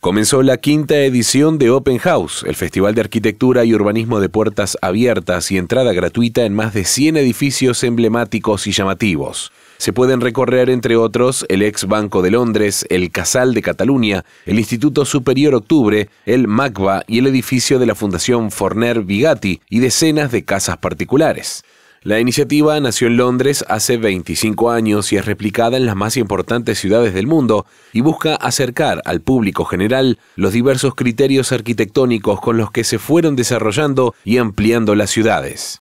Comenzó la quinta edición de Open House, el Festival de Arquitectura y Urbanismo de Puertas Abiertas y entrada gratuita en más de 100 edificios emblemáticos y llamativos. Se pueden recorrer, entre otros, el ex Banco de Londres, el Casal de Cataluña, el Instituto Superior Octubre, el MACBA y el edificio de la Fundación Forner Vigati y decenas de casas particulares. La iniciativa nació en Londres hace 25 años y es replicada en las más importantes ciudades del mundo y busca acercar al público general los diversos criterios arquitectónicos con los que se fueron desarrollando y ampliando las ciudades.